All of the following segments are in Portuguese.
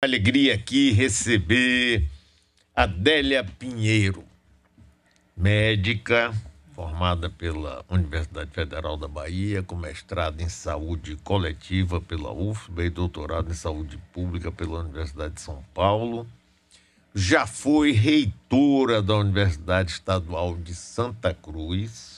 Alegria aqui receber Adélia Pinheiro, médica formada pela Universidade Federal da Bahia, com mestrado em saúde coletiva pela UFBA e doutorado em saúde pública pela Universidade de São Paulo. Já foi reitora da Universidade Estadual de Santa Cruz,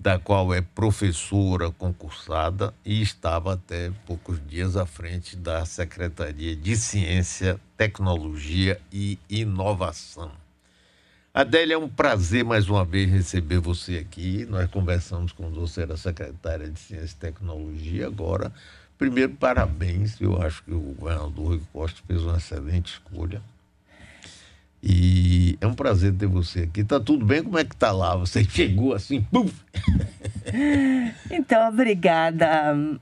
da qual é professora concursada e estava até poucos dias à frente da Secretaria de Ciência, Tecnologia e Inovação. Adélia, é um prazer mais uma vez receber você aqui. Nós conversamos com você, era secretária de Ciência e Tecnologia, agora. Primeiro, parabéns. Eu acho que o governador Rui Costa fez uma excelente escolha e é um prazer ter você aqui. Tá tudo bem? Como é que tá lá? Você chegou assim, puf! Então, obrigada,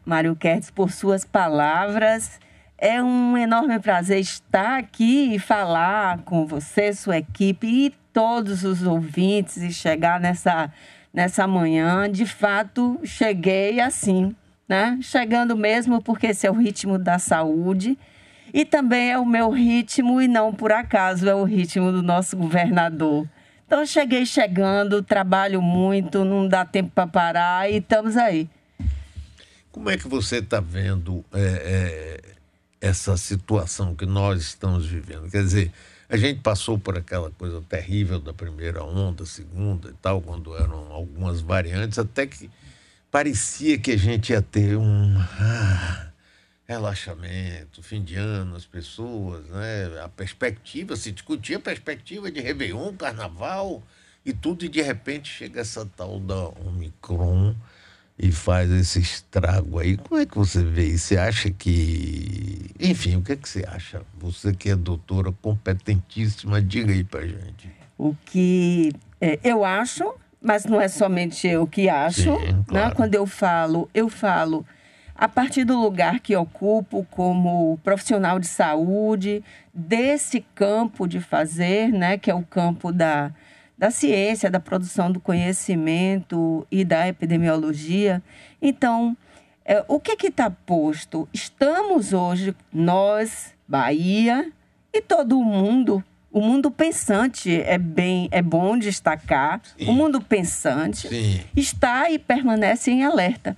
Mário Kertz, por suas palavras. É um enorme prazer estar aqui e falar com você, sua equipe e todos os ouvintes e chegar nessa, nessa manhã. De fato, cheguei assim, né? Chegando mesmo porque esse é o ritmo da saúde e também é o meu ritmo, e não por acaso é o ritmo do nosso governador. Então, cheguei chegando, trabalho muito, não dá tempo para parar e estamos aí. Como é que você está vendo é, é, essa situação que nós estamos vivendo? Quer dizer, a gente passou por aquela coisa terrível da primeira onda, segunda e tal, quando eram algumas variantes, até que parecia que a gente ia ter um. Ah, relaxamento, fim de ano, as pessoas, né? A perspectiva, se discutia a perspectiva de Réveillon, Carnaval e tudo, e de repente chega essa tal da Omicron e faz esse estrago aí. Como é que você vê isso? Você acha que. Enfim, o que é que você acha? Você que é doutora competentíssima, diga aí pra gente. O que é, eu acho, mas não é somente eu que acho. Sim, né? claro. né? Quando eu falo, eu falo a partir do lugar que ocupo como profissional de saúde, desse campo de fazer, né, que é o campo da, da ciência, da produção do conhecimento e da epidemiologia. Então, é, o que está posto? Estamos hoje, nós, Bahia e todo o mundo, o mundo pensante é bem, é bom destacar. Sim. O mundo pensante Sim. está e permanece em alerta.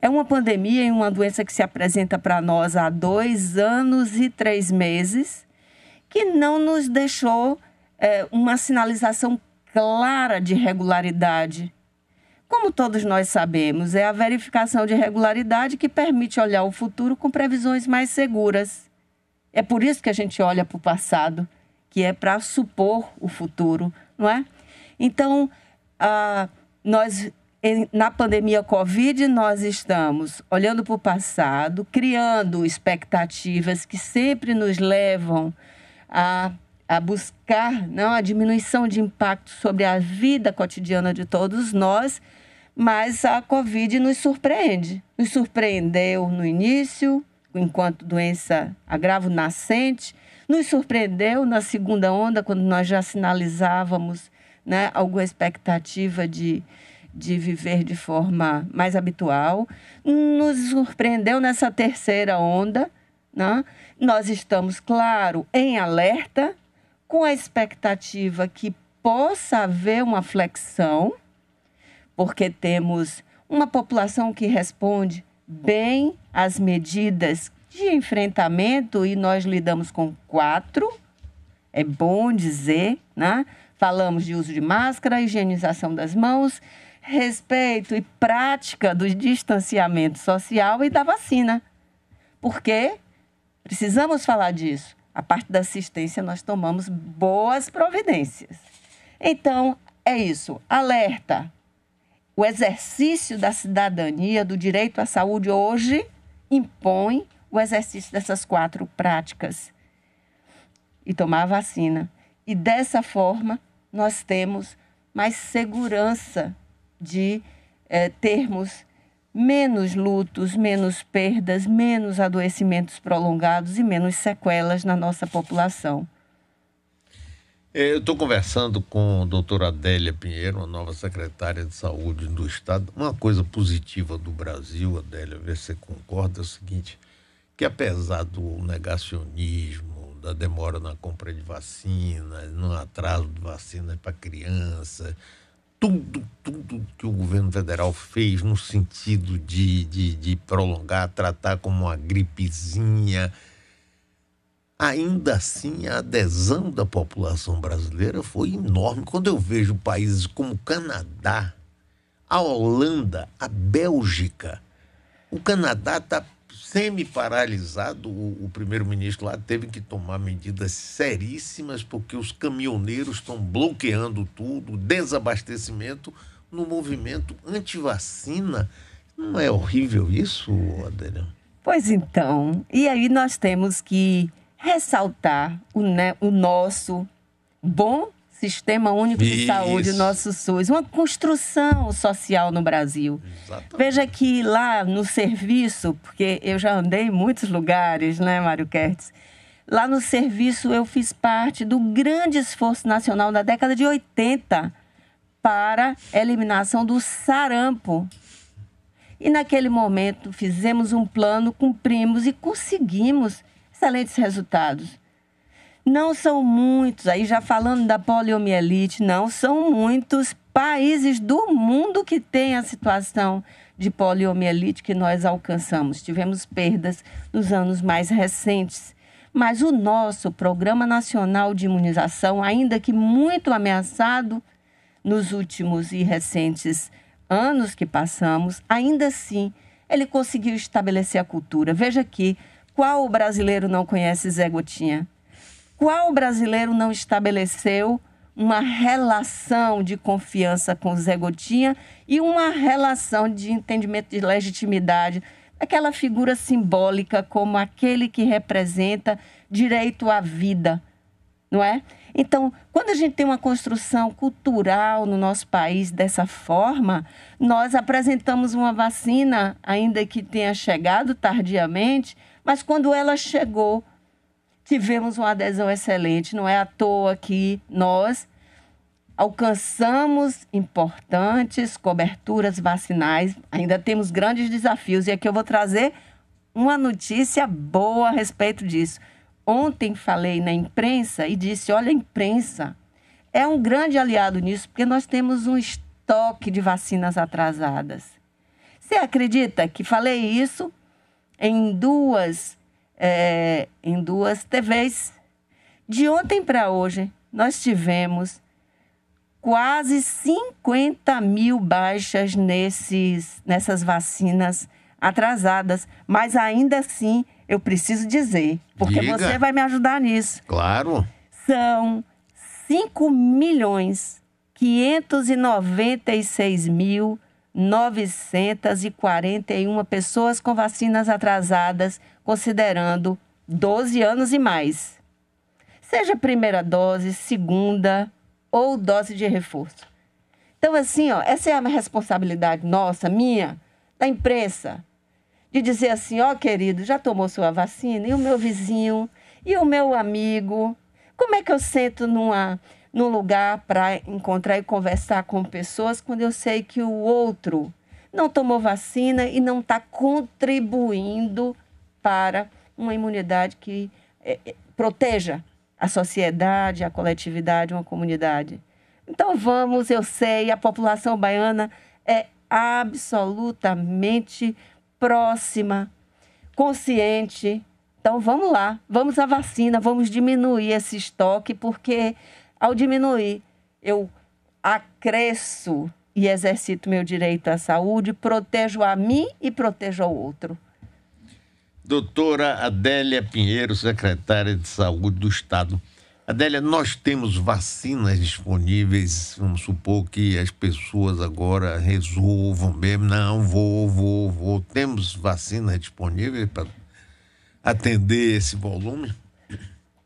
É uma pandemia e uma doença que se apresenta para nós há dois anos e três meses, que não nos deixou é, uma sinalização clara de regularidade. Como todos nós sabemos, é a verificação de regularidade que permite olhar o futuro com previsões mais seguras. É por isso que a gente olha para o passado, que é para supor o futuro, não é? Então, ah, nós na pandemia Covid, nós estamos olhando para o passado, criando expectativas que sempre nos levam a, a buscar não, a diminuição de impacto sobre a vida cotidiana de todos nós, mas a Covid nos surpreende. Nos surpreendeu no início, enquanto doença agravo nascente, nos surpreendeu na segunda onda, quando nós já sinalizávamos né, alguma expectativa de de viver de forma mais habitual. Nos surpreendeu nessa terceira onda. Né? Nós estamos, claro, em alerta, com a expectativa que possa haver uma flexão, porque temos uma população que responde bem às medidas de enfrentamento e nós lidamos com quatro. É bom dizer, né? Falamos de uso de máscara, higienização das mãos, respeito e prática do distanciamento social e da vacina. Porque precisamos falar disso. A parte da assistência nós tomamos boas providências. Então, é isso. Alerta. O exercício da cidadania, do direito à saúde hoje impõe o exercício dessas quatro práticas e tomar a vacina. E dessa forma, nós temos mais segurança de eh, termos menos lutos, menos perdas, menos adoecimentos prolongados e menos sequelas na nossa população. É, eu estou conversando com a doutora Adélia Pinheiro, a nova secretária de saúde do Estado. Uma coisa positiva do Brasil, Adélia, ver se você concorda, é o seguinte, que apesar do negacionismo, da demora na compra de vacinas, no atraso de vacinas para criança, tudo, tudo que o governo federal fez no sentido de, de, de prolongar, tratar como uma gripezinha, ainda assim a adesão da população brasileira foi enorme. Quando eu vejo países como o Canadá, a Holanda, a Bélgica, o Canadá está semi-paralisado. O, o primeiro-ministro lá teve que tomar medidas seríssimas, porque os caminhoneiros estão bloqueando tudo, desabastecimento no movimento anti-vacina. Não é horrível isso, Adriano? Pois então, e aí nós temos que ressaltar o, né, o nosso bom Sistema Único de Isso. Saúde, o nosso SUS, uma construção social no Brasil. Exatamente. Veja que lá no serviço, porque eu já andei em muitos lugares, né, Mário Kertz? Lá no serviço eu fiz parte do grande esforço nacional da década de 80 para eliminação do sarampo. E naquele momento fizemos um plano, cumprimos e conseguimos excelentes resultados. Não são muitos, aí já falando da poliomielite, não são muitos países do mundo que têm a situação de poliomielite que nós alcançamos. Tivemos perdas nos anos mais recentes. Mas o nosso Programa Nacional de Imunização, ainda que muito ameaçado nos últimos e recentes anos que passamos, ainda assim ele conseguiu estabelecer a cultura. Veja aqui, qual brasileiro não conhece Zé Gotinha? Qual brasileiro não estabeleceu uma relação de confiança com o Zé Gotinha e uma relação de entendimento de legitimidade, aquela figura simbólica como aquele que representa direito à vida, não é? Então, quando a gente tem uma construção cultural no nosso país dessa forma, nós apresentamos uma vacina, ainda que tenha chegado tardiamente, mas quando ela chegou, tivemos uma adesão excelente, não é à toa que nós alcançamos importantes coberturas vacinais, ainda temos grandes desafios e aqui eu vou trazer uma notícia boa a respeito disso. Ontem falei na imprensa e disse: olha, a imprensa é um grande aliado nisso, porque nós temos um estoque de vacinas atrasadas. Você acredita que falei isso em duas é, em duas TVs. De ontem para hoje, nós tivemos quase 50 mil baixas nesses, nessas vacinas atrasadas, mas ainda assim eu preciso dizer, porque Diga. você vai me ajudar nisso. Claro. São 5 milhões 596 mil 941 pessoas com vacinas atrasadas considerando 12 anos e mais, seja primeira dose, segunda ou dose de reforço. Então, assim, ó, essa é a responsabilidade nossa, minha, da imprensa, de dizer assim: ó, querido, já tomou sua vacina? E o meu vizinho? E o meu amigo? Como é que eu sento numa, num lugar para encontrar e conversar com pessoas quando eu sei que o outro não tomou vacina e não está contribuindo para uma imunidade que é, é, proteja a sociedade, a coletividade, uma comunidade. Então vamos, eu sei, a população baiana é absolutamente próxima, consciente. Então vamos lá, vamos à vacina, vamos diminuir esse estoque, porque ao diminuir, eu acresço e exercito meu direito à saúde, protejo a mim e protejo ao outro doutora Adélia Pinheiro, secretária de Saúde do Estado. Adélia, nós temos vacinas disponíveis, vamos supor que as pessoas agora resolvam mesmo, não, vou, vou, vou. Temos vacinas disponíveis para atender esse volume?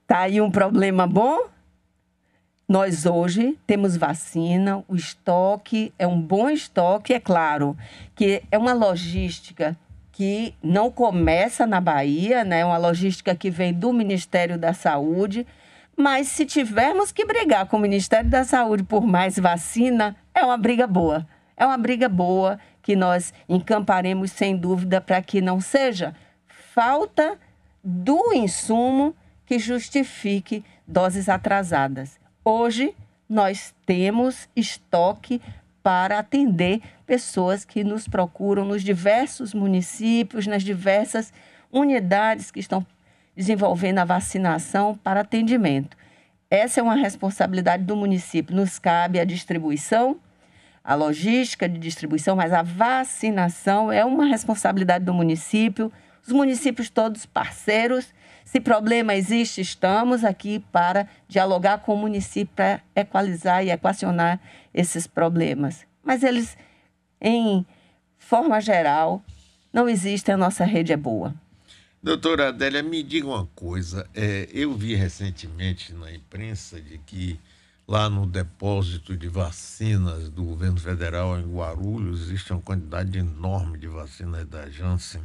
Tá aí um problema bom? Nós hoje temos vacina, o estoque é um bom estoque, é claro, que é uma logística que não começa na Bahia, né? Uma logística que vem do Ministério da Saúde. Mas se tivermos que brigar com o Ministério da Saúde por mais vacina, é uma briga boa. É uma briga boa que nós encamparemos sem dúvida para que não seja falta do insumo que justifique doses atrasadas. Hoje nós temos estoque para atender pessoas que nos procuram nos diversos municípios, nas diversas unidades que estão desenvolvendo a vacinação para atendimento. Essa é uma responsabilidade do município. Nos cabe a distribuição, a logística de distribuição, mas a vacinação é uma responsabilidade do município. Os municípios todos parceiros. Se problema existe, estamos aqui para dialogar com o município para equalizar e equacionar esses problemas. Mas eles, em forma geral, não existem, a nossa rede é boa. Doutora Adélia, me diga uma coisa. É, eu vi recentemente na imprensa de que lá no depósito de vacinas do governo federal em Guarulhos existe uma quantidade enorme de vacinas da Janssen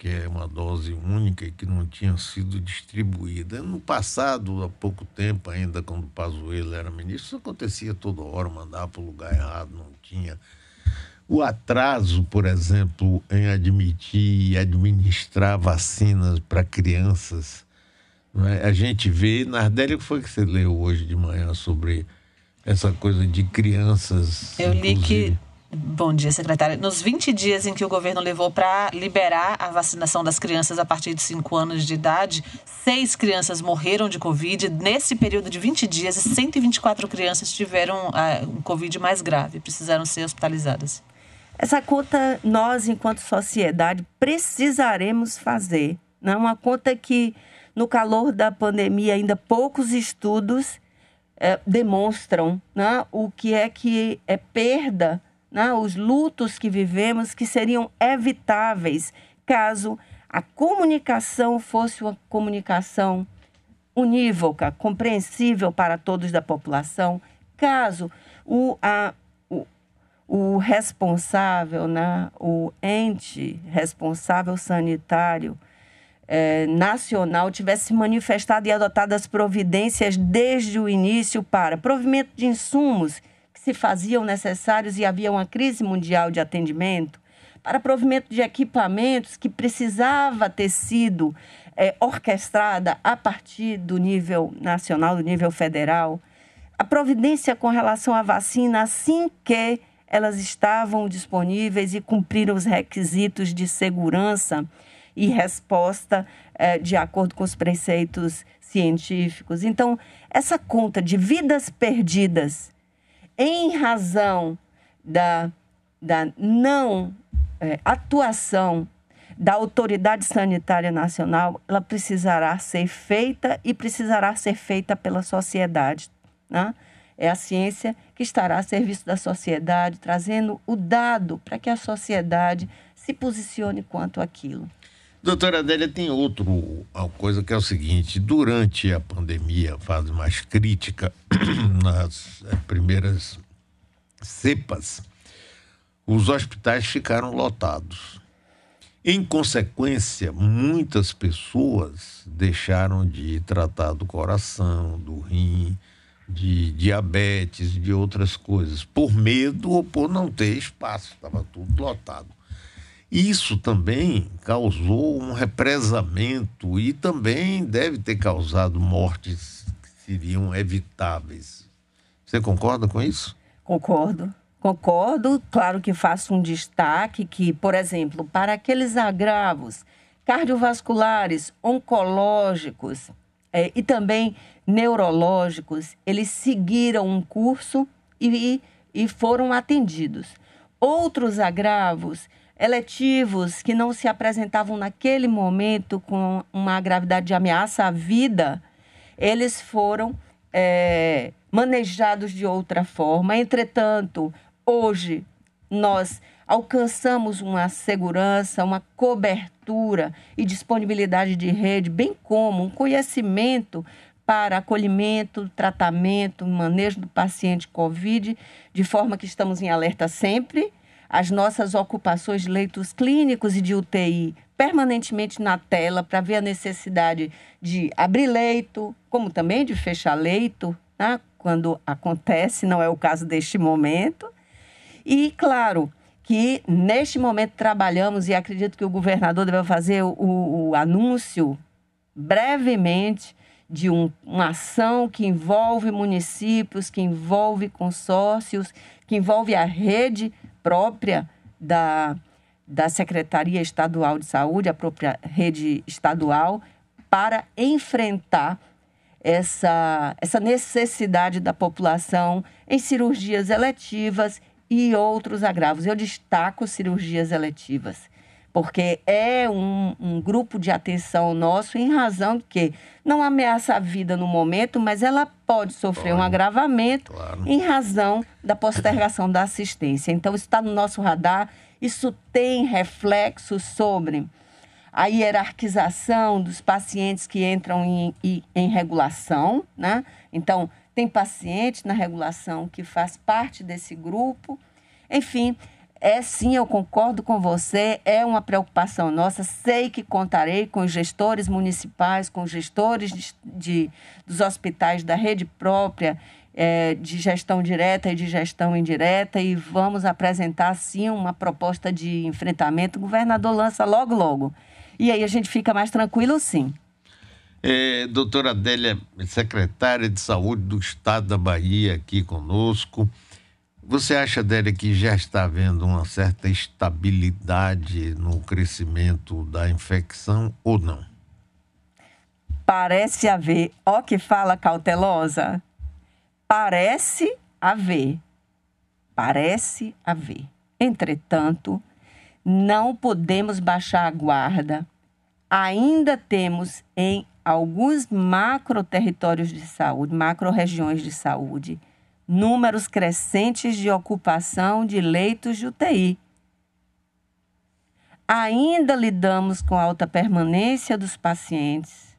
que é uma dose única e que não tinha sido distribuída. No passado, há pouco tempo ainda, quando o Pazuello era ministro, isso acontecia toda hora, mandava para o lugar errado, não tinha. O atraso, por exemplo, em admitir e administrar vacinas para crianças, é? a gente vê, Nardelli, que foi que você leu hoje de manhã sobre essa coisa de crianças? Eu inclusive. que Bom dia, secretária. Nos 20 dias em que o governo levou para liberar a vacinação das crianças a partir de 5 anos de idade, seis crianças morreram de Covid. Nesse período de 20 dias, 124 crianças tiveram ah, um Covid mais grave, precisaram ser hospitalizadas. Essa conta, nós, enquanto sociedade, precisaremos fazer. Né? Uma conta que, no calor da pandemia, ainda poucos estudos eh, demonstram né? o que é que é perda né, os lutos que vivemos que seriam evitáveis caso a comunicação fosse uma comunicação unívoca, compreensível para todos da população, caso o, a, o, o responsável, né, o ente responsável sanitário eh, nacional tivesse manifestado e adotado as providências desde o início para provimento de insumos se faziam necessários e havia uma crise mundial de atendimento, para provimento de equipamentos que precisava ter sido é, orquestrada a partir do nível nacional, do nível federal, a providência com relação à vacina assim que elas estavam disponíveis e cumpriram os requisitos de segurança e resposta é, de acordo com os preceitos científicos. Então, essa conta de vidas perdidas em razão da, da não é, atuação da Autoridade Sanitária Nacional, ela precisará ser feita e precisará ser feita pela sociedade. Né? É a ciência que estará a serviço da sociedade, trazendo o dado para que a sociedade se posicione quanto àquilo. Doutora Adélia, tem outra coisa que é o seguinte: durante a pandemia, fase mais crítica, nas eh, primeiras cepas, os hospitais ficaram lotados. Em consequência, muitas pessoas deixaram de tratar do coração, do rim, de diabetes, de outras coisas, por medo ou por não ter espaço, estava tudo lotado. Isso também causou um represamento e também deve ter causado mortes que seriam evitáveis. Você concorda com isso? Concordo. Concordo, claro que faço um destaque que, por exemplo, para aqueles agravos cardiovasculares, oncológicos é, e também neurológicos, eles seguiram um curso e, e foram atendidos. Outros agravos eletivos que não se apresentavam naquele momento com uma gravidade de ameaça à vida, eles foram é, manejados de outra forma. Entretanto, hoje nós alcançamos uma segurança, uma cobertura e disponibilidade de rede, bem como um conhecimento para acolhimento, tratamento, manejo do paciente COVID, de forma que estamos em alerta sempre as nossas ocupações de leitos clínicos e de UTI permanentemente na tela para ver a necessidade de abrir leito, como também de fechar leito, né? quando acontece, não é o caso deste momento. E, claro, que neste momento trabalhamos, e acredito que o governador deve fazer o, o anúncio brevemente de um, uma ação que envolve municípios, que envolve consórcios, que envolve a rede própria da, da Secretaria Estadual de Saúde, a própria rede estadual, para enfrentar essa, essa necessidade da população em cirurgias eletivas e outros agravos. Eu destaco cirurgias eletivas porque é um, um, grupo de atenção nosso em razão de que não ameaça a vida no momento, mas ela pode sofrer claro. um agravamento claro. em razão da postergação da assistência. Então, isso está no nosso radar, isso tem reflexo sobre a hierarquização dos pacientes que entram em, em, em regulação, né? Então, tem paciente na regulação que faz parte desse grupo, enfim, é sim, eu concordo com você, é uma preocupação nossa. Sei que contarei com os gestores municipais, com os gestores de, de dos hospitais da rede própria, é, de gestão direta e de gestão indireta, e vamos apresentar sim uma proposta de enfrentamento. O governador lança logo, logo. E aí a gente fica mais tranquilo, sim. É, doutora Adélia, secretária de Saúde do Estado da Bahia, aqui conosco. Você acha, Délia, que já está havendo uma certa estabilidade no crescimento da infecção ou não? Parece haver. Ó, que fala cautelosa. Parece haver. Parece haver. Entretanto, não podemos baixar a guarda. Ainda temos em alguns macro territórios de saúde, macro regiões de saúde, números crescentes de ocupação de leitos de UTI. Ainda lidamos com alta permanência dos pacientes.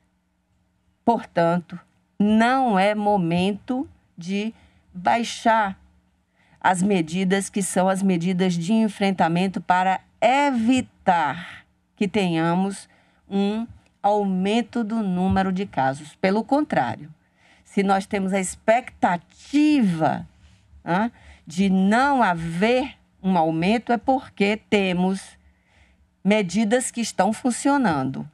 Portanto, não é momento de baixar as medidas que são as medidas de enfrentamento para evitar que tenhamos um aumento do número de casos. Pelo contrário, se nós temos a expectativa de não haver um aumento, é porque temos medidas que estão funcionando.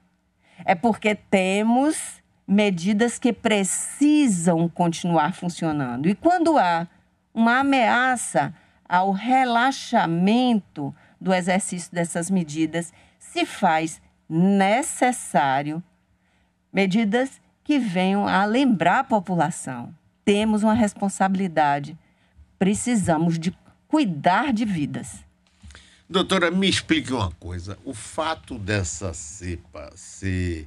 É porque temos medidas que precisam continuar funcionando. E quando há uma ameaça ao relaxamento do exercício dessas medidas, se faz necessário medidas que venham a lembrar a população. Temos uma responsabilidade. Precisamos de cuidar de vidas. Doutora, me explique uma coisa. O fato dessa cepa ser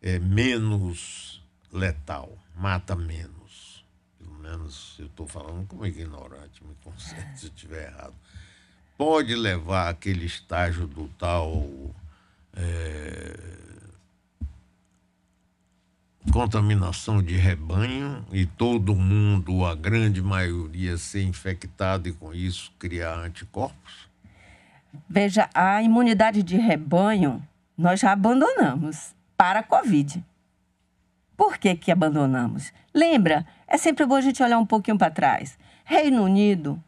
é, menos letal, mata menos, pelo menos eu estou falando como ignorante, me consente se estiver errado, pode levar aquele estágio do tal é, contaminação de rebanho e todo mundo, a grande maioria, ser infectado e com isso criar anticorpos? Veja, a imunidade de rebanho nós já abandonamos para a Covid. Por que, que abandonamos? Lembra, é sempre bom a gente olhar um pouquinho para trás. Reino Unido,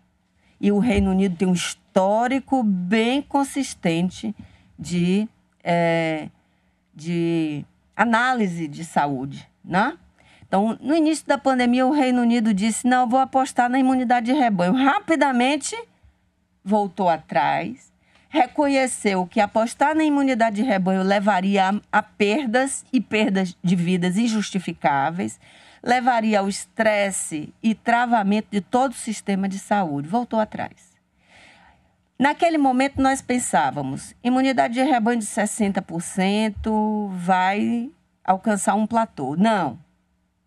e o Reino Unido tem um histórico bem consistente de, é, de análise de saúde, né? Então, no início da pandemia, o Reino Unido disse: não, vou apostar na imunidade de rebanho. Rapidamente voltou atrás, reconheceu que apostar na imunidade de rebanho levaria a, a perdas e perdas de vidas injustificáveis, levaria ao estresse e travamento de todo o sistema de saúde. Voltou atrás. Naquele momento, nós pensávamos: imunidade de rebanho de 60% vai alcançar um platô. Não,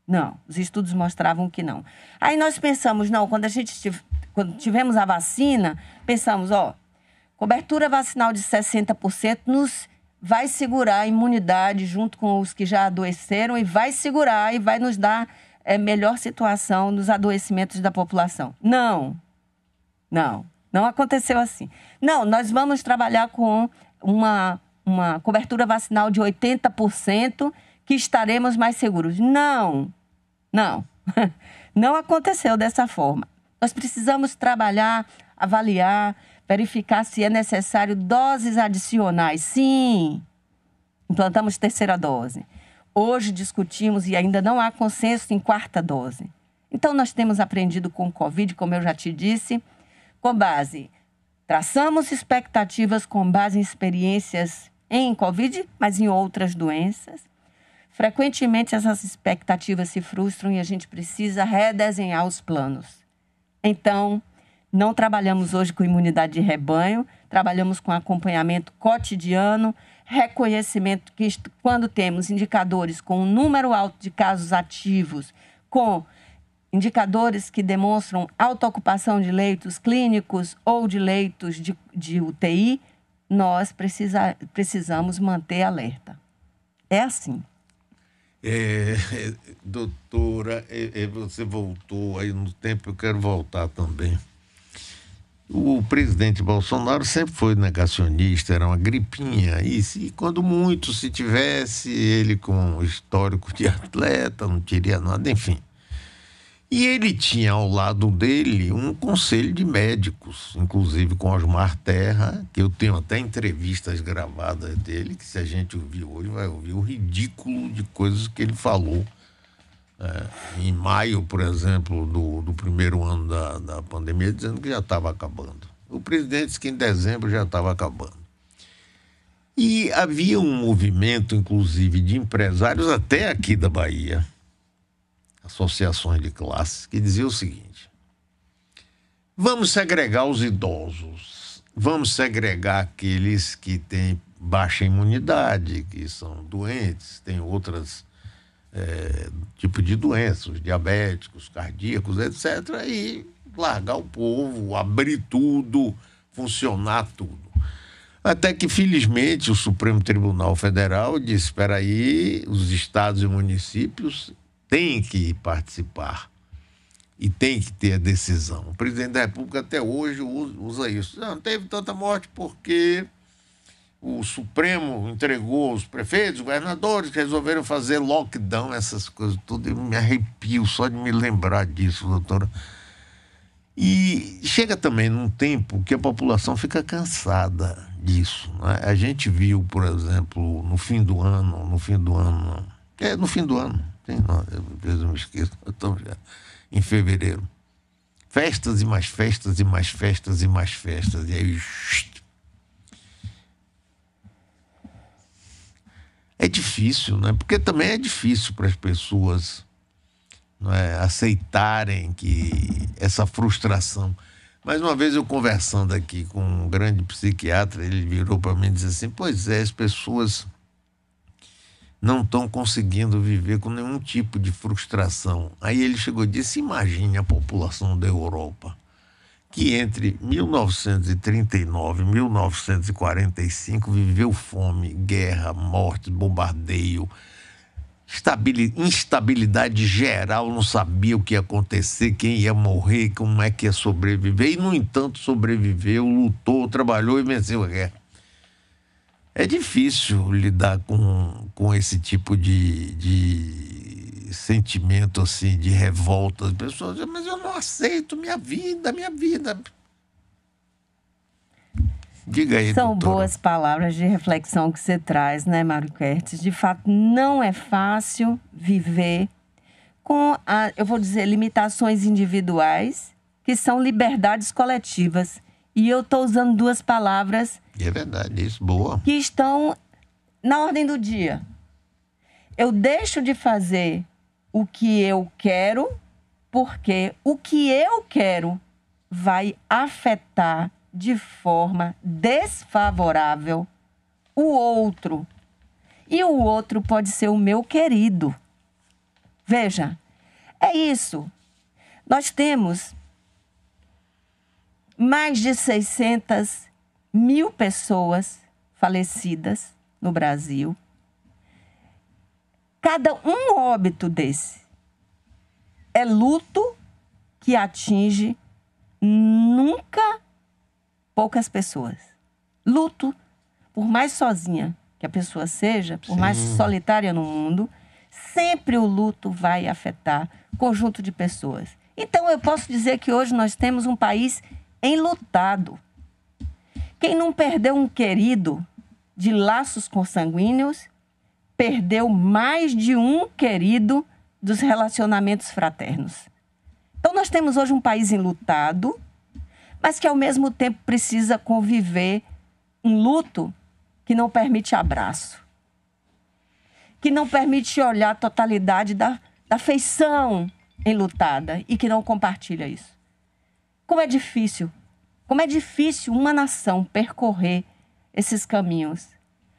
não, os estudos mostravam que não. Aí nós pensamos: não, quando a gente tiv quando tivemos a vacina, pensamos: ó, cobertura vacinal de 60% nos vai segurar a imunidade junto com os que já adoeceram e vai segurar e vai nos dar é, melhor situação nos adoecimentos da população. Não, não. Não aconteceu assim. Não, nós vamos trabalhar com uma, uma cobertura vacinal de 80% que estaremos mais seguros. Não, não. Não aconteceu dessa forma. Nós precisamos trabalhar, avaliar, verificar se é necessário doses adicionais. Sim, implantamos terceira dose. Hoje discutimos e ainda não há consenso em quarta dose. Então, nós temos aprendido com o Covid, como eu já te disse, com base. Traçamos expectativas com base em experiências em Covid, mas em outras doenças. Frequentemente essas expectativas se frustram e a gente precisa redesenhar os planos. Então, não trabalhamos hoje com imunidade de rebanho, trabalhamos com acompanhamento cotidiano, reconhecimento que quando temos indicadores com um número alto de casos ativos, com indicadores que demonstram ocupação de leitos clínicos ou de leitos de, de UTI, nós precisa, precisamos manter alerta. É assim. É, é doutora, é, é, você voltou aí no tempo, eu quero voltar também. O presidente Bolsonaro sempre foi negacionista, era uma gripinha. E, se, quando muito se tivesse, ele com histórico de atleta, não teria nada, enfim. E ele tinha ao lado dele um conselho de médicos, inclusive com Osmar Terra, que eu tenho até entrevistas gravadas dele, que se a gente ouvir hoje vai ouvir o ridículo de coisas que ele falou. É, em maio, por exemplo, do, do primeiro ano da, da pandemia, dizendo que já estava acabando. O presidente disse que em dezembro já estava acabando. E havia um movimento, inclusive, de empresários até aqui da Bahia, associações de classes que dizia o seguinte: vamos segregar os idosos, vamos segregar aqueles que têm baixa imunidade, que são doentes, têm outras é, tipo de doenças, diabéticos, cardíacos, etc. E largar o povo, abrir tudo, funcionar tudo. Até que, felizmente, o Supremo Tribunal Federal disse: espera aí, os estados e municípios tem que participar e tem que ter a decisão. O presidente da República até hoje usa isso. Ah, não teve tanta morte porque o Supremo entregou os prefeitos, os governadores, que resolveram fazer lockdown, essas coisas tudo. Eu me arrepio só de me lembrar disso, doutora. E chega também num tempo que a população fica cansada disso. Né? A gente viu, por exemplo, no fim do ano, no fim do ano, é no fim do ano, tem nome, eu mesmo me esqueço, estamos já em fevereiro. Festas e mais festas e mais festas e mais festas. E aí. É difícil, né? Porque também é difícil para as pessoas não é, aceitarem que essa frustração. Mais uma vez eu conversando aqui com um grande psiquiatra, ele virou para mim e disse assim: Pois é, as pessoas não estão conseguindo viver com nenhum tipo de frustração. Aí ele chegou e disse: imagine a população da Europa, que entre 1939 e 1945 viveu fome, guerra, morte, bombardeio, instabilidade geral, não sabia o que ia acontecer, quem ia morrer, como é que ia sobreviver. E, no entanto, sobreviveu, lutou, trabalhou e venceu a guerra. É difícil lidar com, com esse tipo de, de sentimento assim, de revolta. As pessoas dizem, mas eu não aceito minha vida, minha vida. Diga aí, São doutora. boas palavras de reflexão que você traz, né, Mário Kertz? De fato, não é fácil viver com, a, eu vou dizer, limitações individuais, que são liberdades coletivas. E eu estou usando duas palavras é verdade, isso, boa. Que estão na ordem do dia. Eu deixo de fazer o que eu quero, porque o que eu quero vai afetar de forma desfavorável o outro. E o outro pode ser o meu querido. Veja, é isso. Nós temos mais de 600 mil pessoas falecidas no Brasil. Cada um óbito desse é luto que atinge nunca poucas pessoas. Luto, por mais sozinha que a pessoa seja, por Sim. mais solitária no mundo, sempre o luto vai afetar conjunto de pessoas. Então eu posso dizer que hoje nós temos um país enlutado. Quem não perdeu um querido de laços consanguíneos, perdeu mais de um querido dos relacionamentos fraternos. Então, nós temos hoje um país enlutado, mas que ao mesmo tempo precisa conviver um luto que não permite abraço, que não permite olhar a totalidade da, da feição enlutada e que não compartilha isso. Como é difícil como é difícil uma nação percorrer esses caminhos.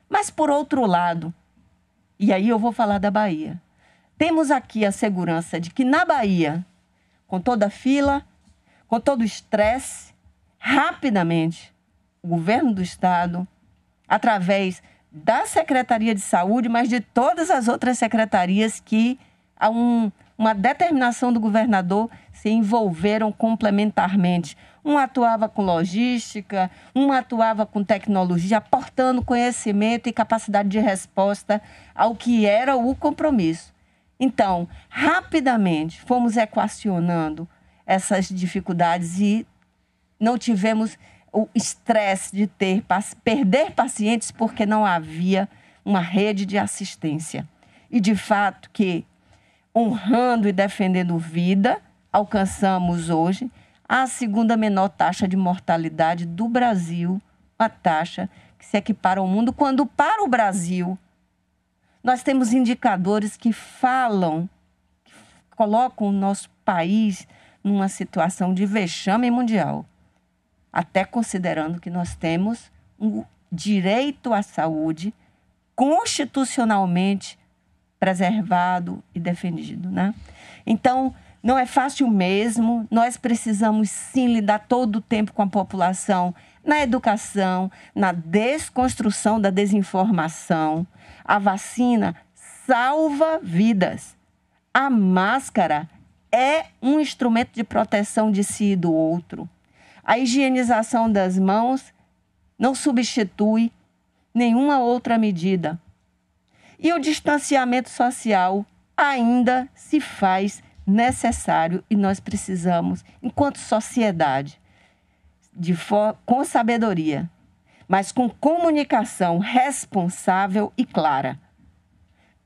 Mas, por outro lado, e aí eu vou falar da Bahia, temos aqui a segurança de que na Bahia, com toda a fila, com todo o estresse, rapidamente o governo do estado, através da Secretaria de Saúde, mas de todas as outras secretarias que há um, uma determinação do governador se envolveram complementarmente um atuava com logística, um atuava com tecnologia, aportando conhecimento e capacidade de resposta ao que era o compromisso. Então, rapidamente fomos equacionando essas dificuldades e não tivemos o estresse de ter perder pacientes porque não havia uma rede de assistência. E de fato que honrando e defendendo vida, alcançamos hoje a segunda menor taxa de mortalidade do Brasil, uma taxa que se equipara ao mundo, quando para o Brasil nós temos indicadores que falam, que colocam o nosso país numa situação de vexame mundial, até considerando que nós temos um direito à saúde constitucionalmente preservado e defendido, né? Então, não é fácil mesmo. Nós precisamos sim lidar todo o tempo com a população na educação, na desconstrução da desinformação. A vacina salva vidas. A máscara é um instrumento de proteção de si e do outro. A higienização das mãos não substitui nenhuma outra medida. E o distanciamento social ainda se faz necessário e nós precisamos, enquanto sociedade, de com sabedoria, mas com comunicação responsável e clara.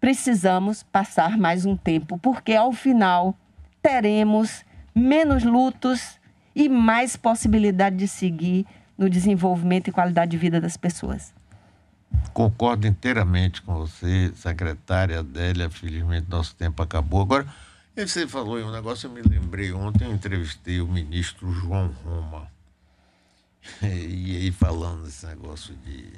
Precisamos passar mais um tempo, porque ao final teremos menos lutos e mais possibilidade de seguir no desenvolvimento e qualidade de vida das pessoas. Concordo inteiramente com você, secretária Adélia. Felizmente, nosso tempo acabou. Agora, você falou em um negócio, eu me lembrei. Ontem eu entrevistei o ministro João Roma. E aí falando desse negócio de,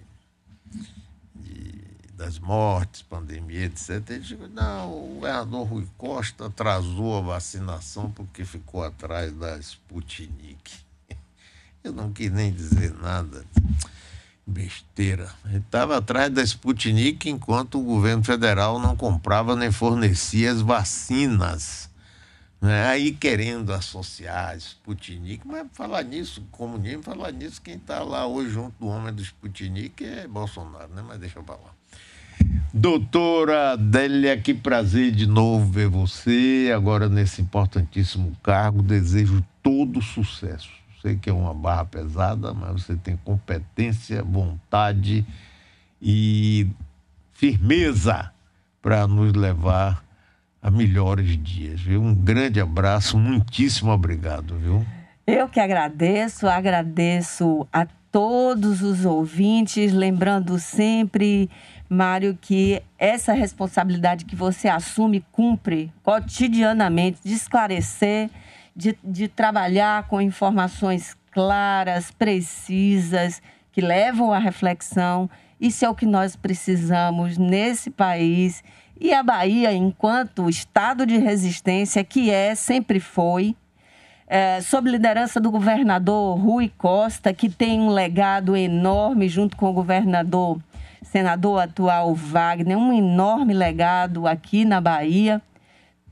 de das mortes, pandemia, etc. Ele disse, não, o governador Rui Costa atrasou a vacinação porque ficou atrás da Sputnik. Eu não quis nem dizer nada. Besteira. Ele estava atrás da Sputnik enquanto o governo federal não comprava nem fornecia as vacinas. Né? Aí querendo associar Sputnik, mas falar nisso, comunismo, falar nisso, quem está lá hoje junto do homem do Sputnik é Bolsonaro, né? Mas deixa eu falar. Doutora Adélia, que prazer de novo ver você, agora nesse importantíssimo cargo. Desejo todo sucesso sei que é uma barra pesada, mas você tem competência, vontade e firmeza para nos levar a melhores dias. Viu? Um grande abraço, muitíssimo obrigado, viu? Eu que agradeço, agradeço a todos os ouvintes, lembrando sempre, Mário, que essa responsabilidade que você assume cumpre cotidianamente de esclarecer de, de trabalhar com informações claras, precisas, que levam à reflexão. Isso é o que nós precisamos nesse país. E a Bahia, enquanto estado de resistência, que é, sempre foi, é, sob liderança do governador Rui Costa, que tem um legado enorme junto com o governador, senador atual Wagner, um enorme legado aqui na Bahia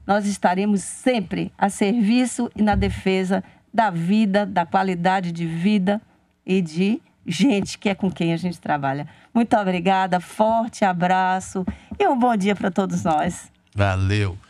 nós estaremos sempre a serviço e na defesa da vida, da qualidade de vida e de gente que é com quem a gente trabalha. Muito obrigada, forte abraço e um bom dia para todos nós. Valeu.